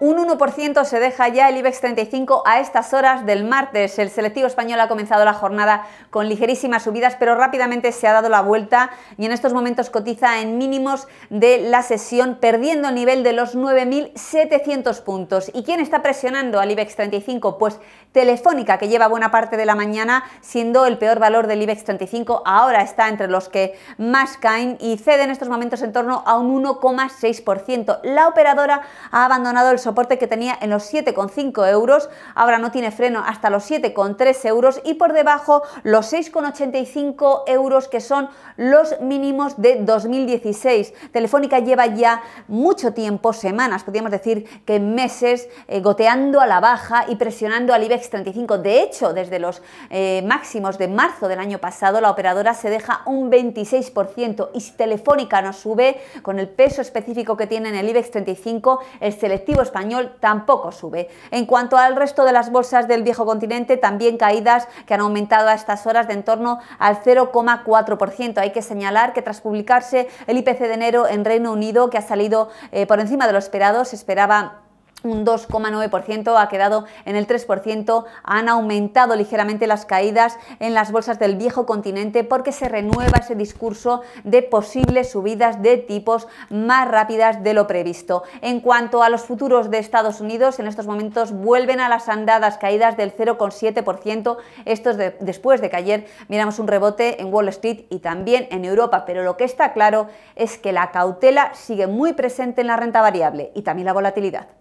un 1% se deja ya el IBEX 35 a estas horas del martes. El selectivo español ha comenzado la jornada con ligerísimas subidas, pero rápidamente se ha dado la vuelta y en estos momentos cotiza en mínimos de la sesión, perdiendo el nivel de los 9.700 puntos. ¿Y quién está presionando al IBEX 35? Pues Telefónica, que lleva buena parte de la mañana siendo el peor valor del IBEX 35, ahora está entre los que más caen y cede en estos momentos en torno a un 1,6%. La operadora ha abandonado el soporte que tenía en los 7,5 euros, ahora no tiene freno hasta los 7,3 euros y por debajo los 6,85 euros que son los mínimos de 2016. Telefónica lleva ya mucho tiempo, semanas, podríamos decir que meses, eh, goteando a la baja y presionando al IBEX 35. De hecho, desde los eh, máximos de marzo del año pasado, la operadora se deja un 26% y si Telefónica no sube, con el peso específico que tiene en el IBEX 35, el selectivo español tampoco sube. En cuanto al resto de las bolsas del viejo continente, también caídas que han aumentado a estas horas de en torno al 0,4%. Hay que señalar que tras publicarse el IPC de enero en Reino Unido, que ha salido eh, por encima de lo esperado, se esperaba un 2,9%, ha quedado en el 3%, han aumentado ligeramente las caídas en las bolsas del viejo continente porque se renueva ese discurso de posibles subidas de tipos más rápidas de lo previsto. En cuanto a los futuros de Estados Unidos, en estos momentos vuelven a las andadas caídas del 0,7%, esto es después de que ayer miramos un rebote en Wall Street y también en Europa, pero lo que está claro es que la cautela sigue muy presente en la renta variable y también la volatilidad.